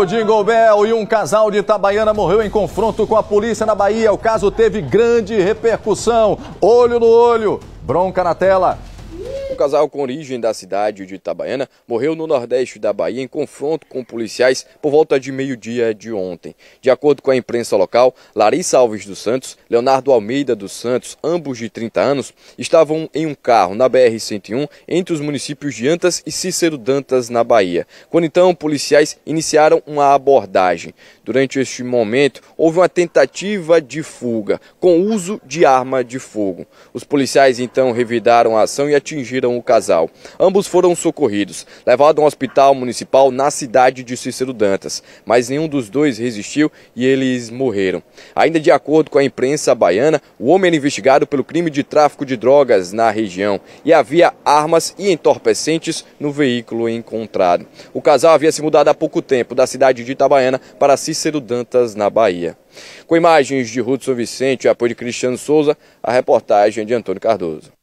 Rodrigo Dingolbel e um casal de Itabaiana morreu em confronto com a polícia na Bahia. O caso teve grande repercussão. Olho no olho, bronca na tela casal com origem da cidade de Itabaiana morreu no nordeste da Bahia em confronto com policiais por volta de meio-dia de ontem. De acordo com a imprensa local, Larissa Alves dos Santos, Leonardo Almeida dos Santos, ambos de 30 anos, estavam em um carro na BR-101 entre os municípios de Antas e Cícero Dantas, na Bahia. Quando então policiais iniciaram uma abordagem. Durante este momento, houve uma tentativa de fuga com uso de arma de fogo. Os policiais então revidaram a ação e atingiram o casal. Ambos foram socorridos, levados a um hospital municipal na cidade de Cícero Dantas, mas nenhum dos dois resistiu e eles morreram. Ainda de acordo com a imprensa baiana, o homem era investigado pelo crime de tráfico de drogas na região e havia armas e entorpecentes no veículo encontrado. O casal havia se mudado há pouco tempo da cidade de Itabaiana para Cícero Dantas, na Bahia. Com imagens de Hudson Vicente e apoio de Cristiano Souza, a reportagem é de Antônio Cardoso.